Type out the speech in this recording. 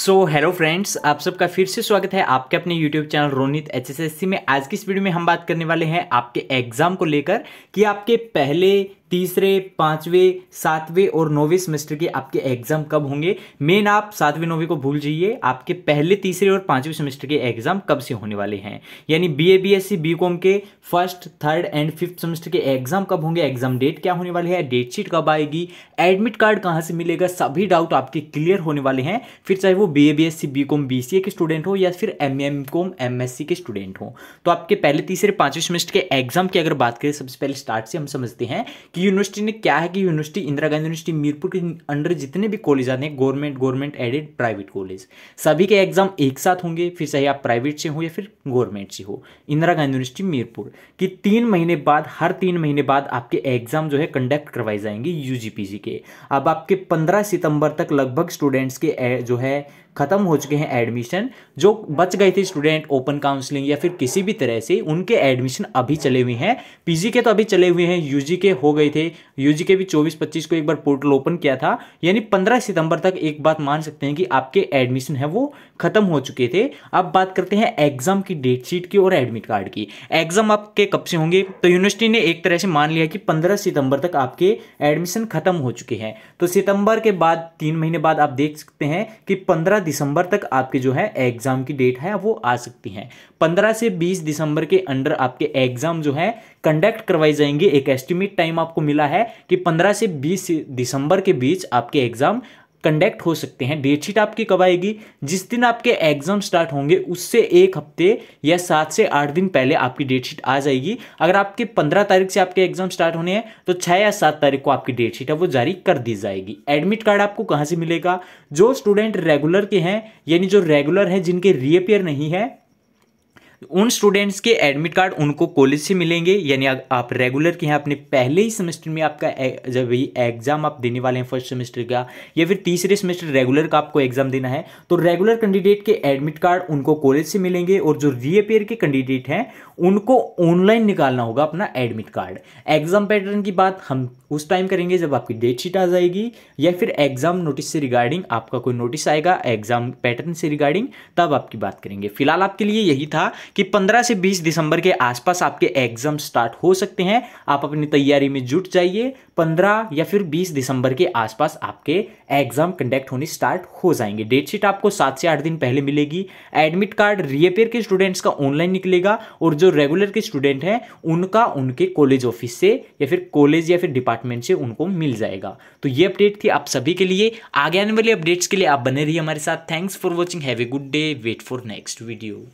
so hello friends आप सबका फिर से स्वागत है आपके अपने यूट्यूब चैनल रोनित एचएसएससी में आज की इस वीडियो में हम बात करने वाले हैं आपके एग्जाम को लेकर कि आपके पहले तीसरे पांचवें सातवें और नौवें सेमेस्टर के आपके एग्जाम कब होंगे मेन आप सातवें नौवें को भूल जाइए आपके पहले तीसरे और पांचवें सेमेस्टर के एग्जाम कब से होने वाले हैं यानी B A B S C B com के first third and fifth semester के एग्जाम कब होंगे एग्जाम डेट क्या होने वाली है डेट शीट कब आएगी एडमिट कार्ड कहाँ से मिलेगा सभी डाउट आपके क्लियर होने वाले हैं फिर चाहे वो B A B S C B com B C A के स्टूडेंट हो या फिर M M com M S C के स्टूडेंट हो तो आपके पहले तीसरे पांचवें सेमेस्टर के एग्जाम की अगर बात करें सबसे पहले स्टार्ट से हम समझते हैं कि यूनिवर्सिटी ने क्या है कि यूनिवर्सिटी इंदिरा गांधी यूनिवर्सिटी मीरपुर के अंडर जितने भी कॉलेज आते हैं government government aided private college सभी के एग्जाम एक साथ होंगे फिर चाहे आप प्राइवेट से हो या फिर गवर्नमेंट से हो इंदिरा गांधी यूनिवर्सिटी मीरपुर की तीन महीने बाद हर तीन महीने बाद आपके एग्जाम जो है कंडक्ट करवाए जाएंगे यू के अब आपके पंद्रह सितंबर तक लगभग स्टूडेंट्स के जो है ख़त्म हो चुके हैं एडमिशन जो बच गए थे स्टूडेंट ओपन काउंसलिंग या फिर किसी भी तरह से उनके एडमिशन अभी चले हुए हैं पीजी के तो अभी चले हुए हैं यूजी के हो गए थे यूजी के भी 24-25 को एक बार पोर्टल ओपन किया था यानी 15 सितंबर तक एक बात मान सकते हैं कि आपके एडमिशन है वो ख़त्म हो चुके थे अब बात करते हैं एग्ज़ाम की डेट शीट की और एडमिट कार्ड की एग्ज़ाम आपके कब से होंगे तो यूनिवर्सिटी ने एक तरह से मान लिया कि पंद्रह सितंबर तक आपके एडमिशन ख़त्म हो चुके हैं तो सितंबर के बाद तीन महीने बाद आप देख सकते हैं कि पंद्रह दिसंबर तक आपके जो है एग्ज़ाम की डेट है वो आ सकती हैं पंद्रह से बीस दिसंबर के अंडर आपके एग्ज़ाम जो है कंडक्ट करवाई जाएंगे एक एस्टिमेट टाइम आपको मिला है कि पंद्रह से बीस दिसंबर के बीच आपके एग्ज़ाम कंडक्ट हो सकते हैं डेटशीट आपकी कब आएगी जिस दिन आपके एग्जाम स्टार्ट होंगे उससे एक हफ्ते या सात से आठ दिन पहले आपकी डेटशीट आ जाएगी अगर आपके पंद्रह तारीख से आपके एग्जाम स्टार्ट होने हैं तो छः या सात तारीख को आपकी डेटशीट है वो जारी कर दी जाएगी एडमिट कार्ड आपको कहाँ से मिलेगा जो स्टूडेंट रेगुलर के हैं यानी जो रेगुलर हैं जिनके रीअपेयर नहीं है उन स्टूडेंट्स के एडमिट कार्ड उनको कॉलेज से मिलेंगे यानी आप रेगुलर के हैं अपने पहले ही सेमेस्टर में आपका जब जब एग्जाम आप देने वाले हैं फर्स्ट सेमेस्टर का या फिर तीसरे सेमेस्टर रेगुलर का आपको एग्जाम देना है तो रेगुलर कैंडिडेट के एडमिट कार्ड उनको कॉलेज से मिलेंगे और जो रीअपेयर के कैंडिडेट हैं उनको ऑनलाइन निकालना होगा अपना एडमिट कार्ड एग्जाम पैटर्न की बात हम उस टाइम करेंगे जब आपकी डेट शीट आ जाएगी या फिर एग्जाम नोटिस से रिगार्डिंग आपका कोई नोटिस आएगा एग्जाम पैटर्न से रिगार्डिंग तब आपकी बात करेंगे फिलहाल आपके लिए यही था कि 15 से 20 दिसंबर के आसपास आपके एग्जाम स्टार्ट हो सकते हैं आप अपनी तैयारी में जुट जाइए 15 या फिर 20 दिसंबर के आसपास आपके एग्जाम कंडक्ट होने स्टार्ट हो जाएंगे डेट शीट आपको सात से आठ दिन पहले मिलेगी एडमिट कार्ड रिएपेयर के स्टूडेंट्स का ऑनलाइन निकलेगा और जो रेगुलर के स्टूडेंट हैं उनका उनके कॉलेज ऑफिस से या फिर कॉलेज या फिर डिपार्टमेंट से उनको मिल जाएगा तो ये अपडेट थी आप सभी के लिए आगे आने वाली अपडेट्स के लिए आप बने रहिए हमारे साथ thanks for watching have a good day wait for next video